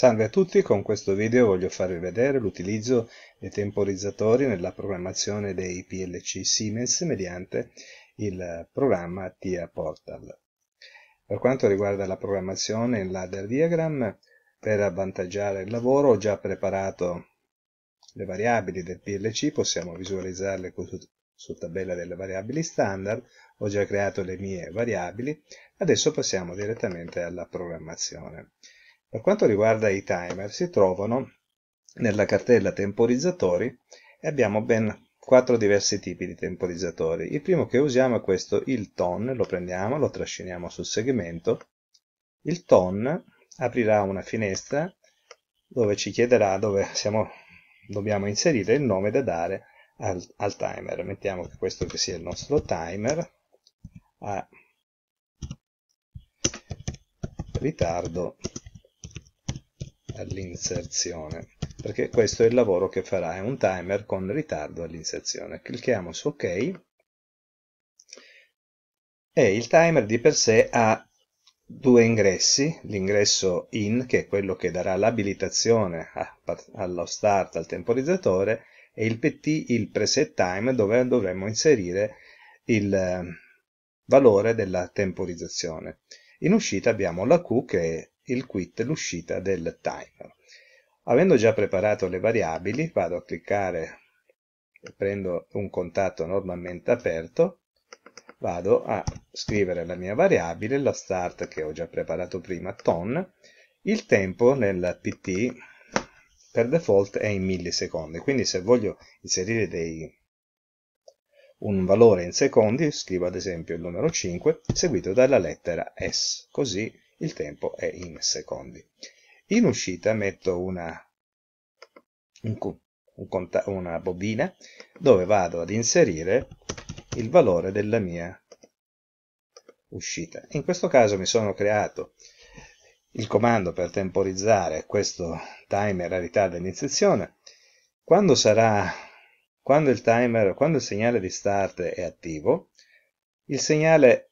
Salve a tutti, con questo video voglio farvi vedere l'utilizzo dei temporizzatori nella programmazione dei PLC Siemens mediante il programma TIA Portal. Per quanto riguarda la programmazione in ladder diagram, per avvantaggiare il lavoro ho già preparato le variabili del PLC, possiamo visualizzarle su tabella delle variabili standard, ho già creato le mie variabili, adesso passiamo direttamente alla programmazione. Per quanto riguarda i timer, si trovano nella cartella temporizzatori e abbiamo ben quattro diversi tipi di temporizzatori. Il primo che usiamo è questo, il ton, lo prendiamo, lo trasciniamo sul segmento. Il ton aprirà una finestra dove ci chiederà dove siamo, dobbiamo inserire il nome da dare al, al timer. Mettiamo che questo che sia il nostro timer a ritardo all'inserzione perché questo è il lavoro che farà è un timer con ritardo all'inserzione clicchiamo su ok e il timer di per sé ha due ingressi, l'ingresso in, che è quello che darà l'abilitazione allo start, al temporizzatore, e il PT, il preset time, dove dovremmo inserire il ehm, valore della temporizzazione. In uscita abbiamo la Q che il quit l'uscita del timer. Avendo già preparato le variabili, vado a cliccare, prendo un contatto normalmente aperto, vado a scrivere la mia variabile, la start che ho già preparato prima, ton, il tempo nel pt per default è in millisecondi, quindi se voglio inserire dei, un valore in secondi, scrivo ad esempio il numero 5, seguito dalla lettera S, così il tempo è in secondi. In uscita metto una, un, un, una bobina dove vado ad inserire il valore della mia uscita. In questo caso mi sono creato il comando per temporizzare questo timer a ritardo di iniziazione. Quando sarà quando il timer, quando il segnale di start è attivo, il segnale,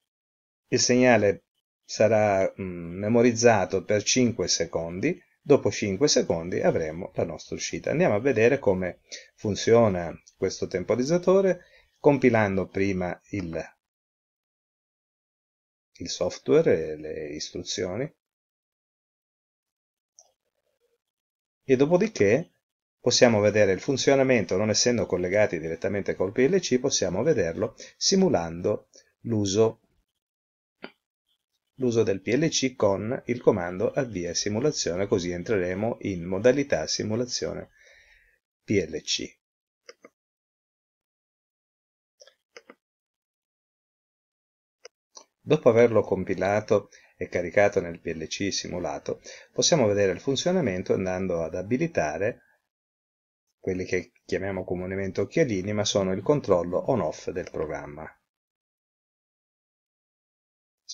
il segnale sarà mh, mm, memorizzato per 5 secondi, dopo 5 secondi avremo la nostra uscita. Andiamo a vedere come funziona questo temporizzatore compilando prima il, il software, le istruzioni e dopodiché possiamo vedere il funzionamento, non essendo collegati direttamente col PLC, possiamo vederlo simulando l'uso l'uso del PLC con il comando avvia simulazione, così entreremo in modalità simulazione PLC. Dopo averlo compilato e caricato nel PLC simulato, possiamo vedere il funzionamento andando ad abilitare quelli che chiamiamo comunemente occhialini, ma sono il controllo on-off del programma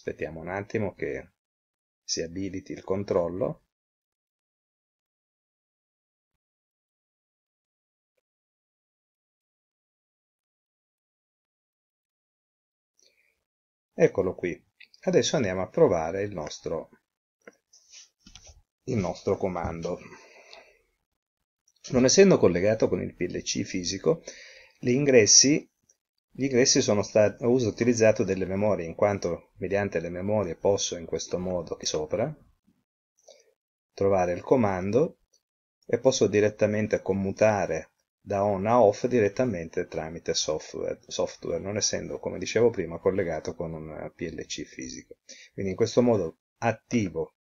aspettiamo un attimo che si abiliti il controllo eccolo qui adesso andiamo a provare il nostro il nostro comando non essendo collegato con il PLC fisico gli ingressi gli ingressi sono stati uso utilizzato delle memorie, in quanto mediante le memorie posso in questo modo qui sopra trovare il comando e posso direttamente commutare da on a off direttamente tramite software, software non essendo, come dicevo prima, collegato con un eh, PLC fisico. Quindi in questo modo attivo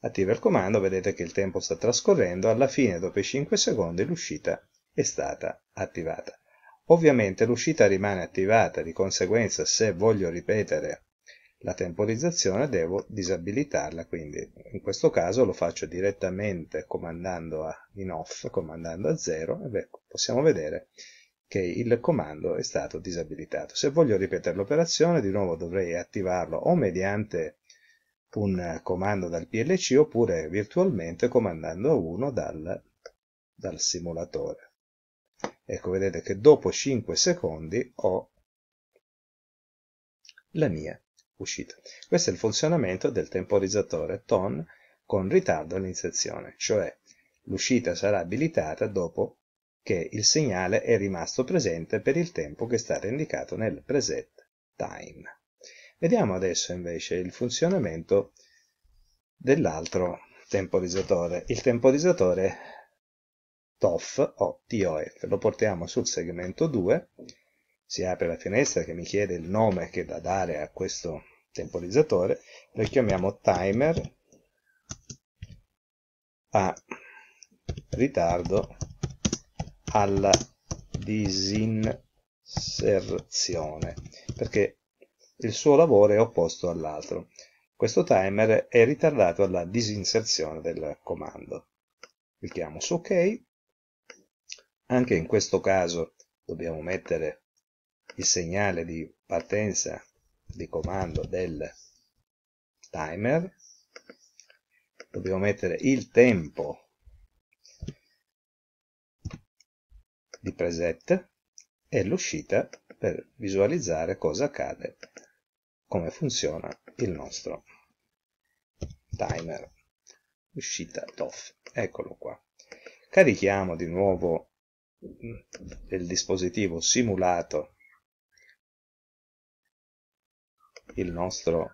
attiva il comando, vedete che il tempo sta trascorrendo, alla fine dopo i 5 secondi l'uscita è stata attivata. Ovviamente l'uscita rimane attivata, di conseguenza se voglio ripetere la temporizzazione devo disabilitarla, quindi in questo caso lo faccio direttamente comandando a in off, comandando a 0, e ecco, possiamo vedere che il comando è stato disabilitato. Se voglio ripetere l'operazione, di nuovo dovrei attivarlo o mediante un comando dal PLC oppure virtualmente comandando uno dal, dal simulatore. Ecco, vedete che dopo 5 secondi ho la mia uscita. Questo è il funzionamento del temporizzatore TON con ritardo all'iniziazione, cioè l'uscita sarà abilitata dopo che il segnale è rimasto presente per il tempo che è stato indicato nel preset time. Vediamo adesso invece il funzionamento dell'altro temporizzatore, il temporizzatore TOF o TOF. Lo portiamo sul segmento 2, si apre la finestra che mi chiede il nome che da dare a questo temporizzatore, lo chiamiamo timer a ritardo alla disinserzione perché il suo lavoro è opposto all'altro. Questo timer è ritardato alla disinserzione del comando. Clicchiamo su OK. Anche in questo caso dobbiamo mettere il segnale di partenza di comando del timer. Dobbiamo mettere il tempo di preset e l'uscita per visualizzare cosa accade come funziona il nostro timer uscita DOF eccolo qua carichiamo di nuovo mm, il dispositivo simulato il nostro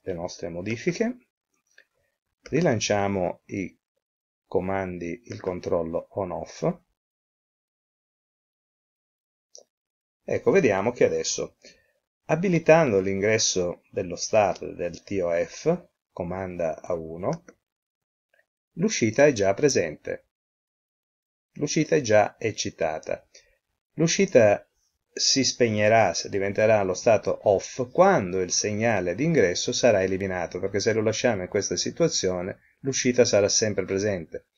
le nostre modifiche rilanciamo i comandi il controllo on off Ecco, vediamo che adesso abilitando l'ingresso dello start del TOF, comanda A1, l'uscita è già presente, l'uscita è già eccitata. L'uscita si spegnerà, diventerà allo stato off, quando il segnale d'ingresso sarà eliminato, perché se lo lasciamo in questa situazione l'uscita sarà sempre presente.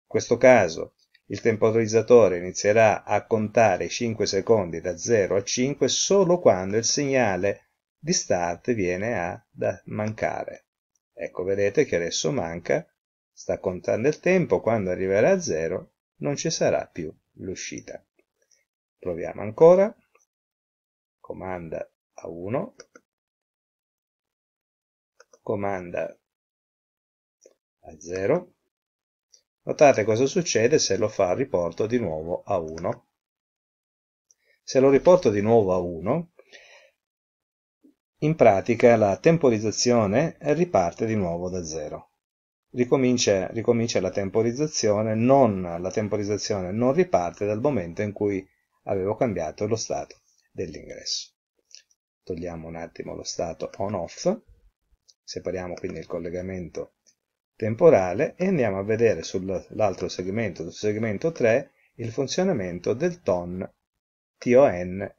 In questo caso il temporizzatore inizierà a contare 5 secondi da 0 a 5 solo quando il segnale di start viene a mancare. Ecco, vedete che adesso manca, sta contando il tempo, quando arriverà a 0 non ci sarà più l'uscita. Proviamo ancora. Comanda a 1. Comanda a 0 Notate cosa succede se lo fa riporto di nuovo a 1. Se lo riporto di nuovo a 1, in pratica la temporizzazione riparte di nuovo da 0. Ricomincia, ricomincia, la temporizzazione, non, la temporizzazione non riparte dal momento in cui avevo cambiato lo stato dell'ingresso. Togliamo un attimo lo stato on-off, separiamo quindi il collegamento temporale e andiamo a vedere sull'altro segmento, sul segmento 3, il funzionamento del ton TONR,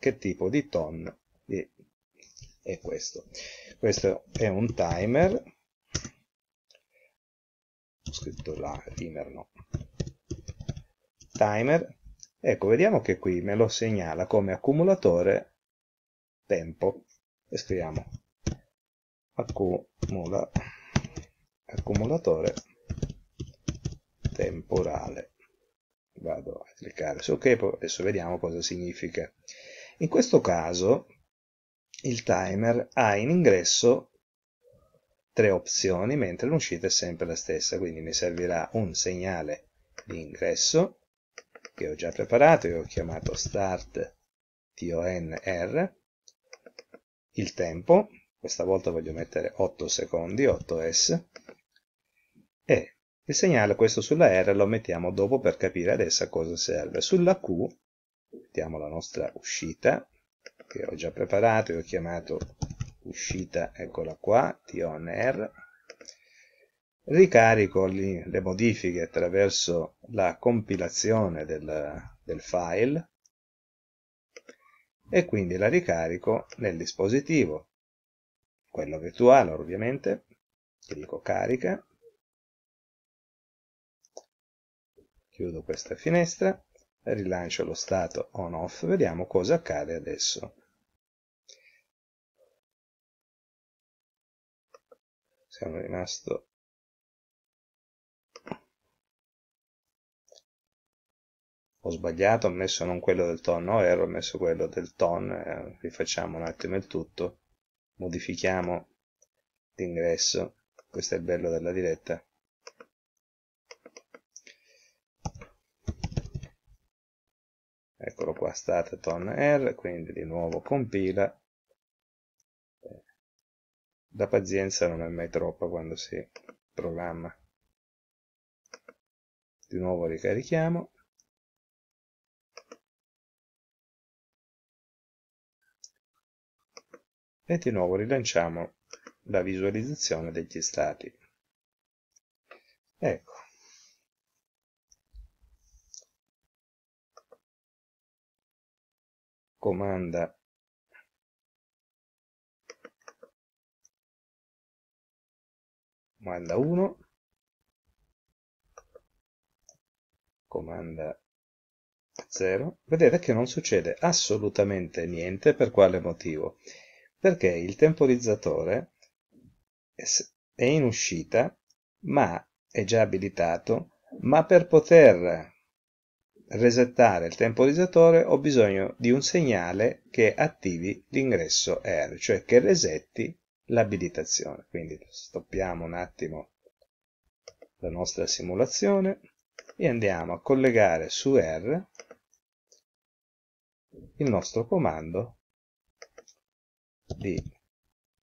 che tipo di ton è questo. Questo è un timer, ho scritto là, timer no, timer, ecco vediamo che qui me lo segnala come accumulatore tempo, e scriviamo accumula accumulatore temporale. Vado a cliccare su OK, adesso vediamo cosa significa. In questo caso il timer ha in ingresso tre opzioni, mentre l'uscita è sempre la stessa, quindi mi servirà un segnale di ingresso che ho già preparato, io ho chiamato start tonr, il tempo, questa volta voglio mettere 8 secondi, 8s, e il segnale questo sulla R lo mettiamo dopo per capire adesso a cosa serve. Sulla Q mettiamo la nostra uscita, che ho già preparato e ho chiamato uscita, eccola qua, tonr. Ricarico le, le modifiche attraverso la compilazione del, del file e quindi la ricarico nel dispositivo, quello virtuale ovviamente, clicco carica, chiudo questa finestra, rilancio lo stato on off, vediamo cosa accade adesso. Siamo rimasto ho sbagliato, ho messo non quello del ton no error, ho messo quello del ton, eh, rifacciamo un attimo il tutto, modifichiamo l'ingresso, questo è il bello della diretta, eccolo qua Stateton R quindi di nuovo compila la eh, pazienza non è mai troppa quando si programma di nuovo ricarichiamo e di nuovo rilanciamo la visualizzazione degli stati ecco comanda comanda 1 comanda 0 vedete che non succede assolutamente niente per quale motivo perché il temporizzatore è in uscita ma è già abilitato ma per poter resettare il temporizzatore ho bisogno di un segnale che attivi l'ingresso R, cioè che resetti l'abilitazione. Quindi stoppiamo un attimo la nostra simulazione e andiamo a collegare su R il nostro comando di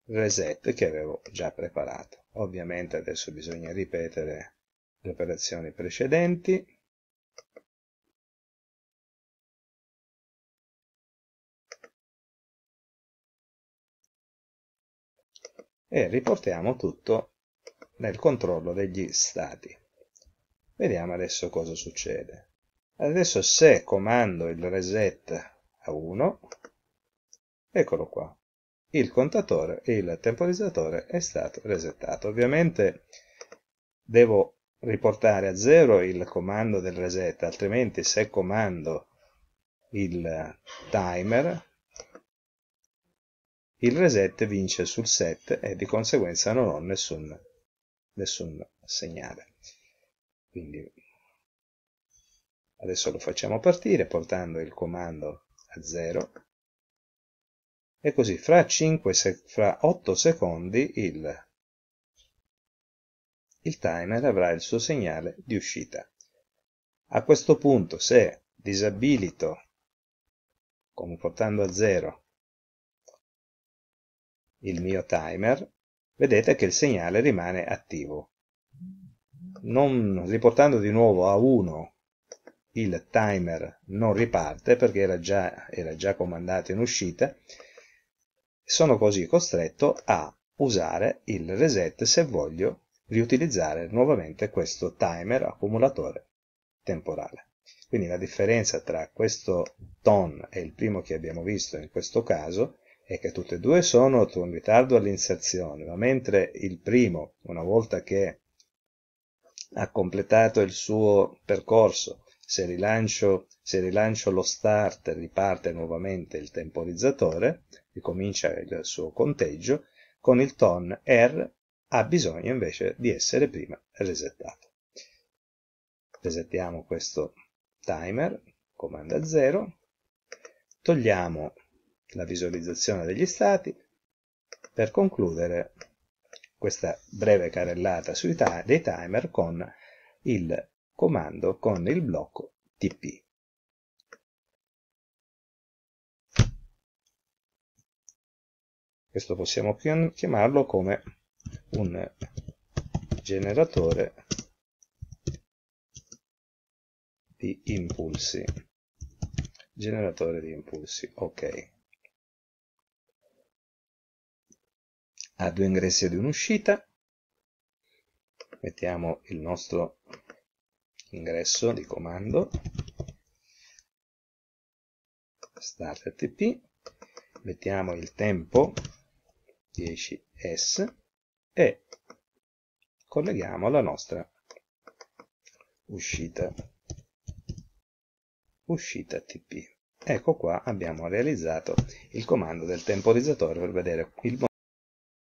reset che avevo già preparato. Ovviamente adesso bisogna ripetere le operazioni precedenti e riportiamo tutto nel controllo degli stati. Vediamo adesso cosa succede. Adesso se comando il reset a 1, eccolo qua, il contatore e il temporizzatore è stato resettato. Ovviamente devo riportare a 0 il comando del reset, altrimenti se comando il timer il reset vince sul 7 e di conseguenza non ho nessun, nessun segnale. Quindi adesso lo facciamo partire portando il comando a 0 e così fra, 5 fra 8 secondi il, il timer avrà il suo segnale di uscita. A questo punto se disabilito, come portando a 0, il mio timer, vedete che il segnale rimane attivo. Non, riportando di nuovo a 1 il timer non riparte perché era già, era già comandato in uscita, sono così costretto a usare il reset se voglio riutilizzare nuovamente questo timer accumulatore temporale. Quindi la differenza tra questo ton e il primo che abbiamo visto in questo caso e che tutte e due sono in ritardo all'inserzione, ma mentre il primo, una volta che ha completato il suo percorso, se rilancio, se rilancio lo start riparte nuovamente il temporizzatore, ricomincia il suo conteggio, con il ton R ha bisogno invece di essere prima resettato. Resettiamo questo timer, comanda 0, togliamo la visualizzazione degli stati per concludere questa breve carellata sui dei timer con il comando con il blocco TP. Questo possiamo chiamarlo come un generatore di impulsi generatore di impulsi ok ha due ingressi ed un'uscita. Mettiamo il nostro ingresso di comando start ATP, mettiamo il tempo 10s e colleghiamo la nostra uscita uscita tp. Ecco qua abbiamo realizzato il comando del temporizzatore per vedere il momento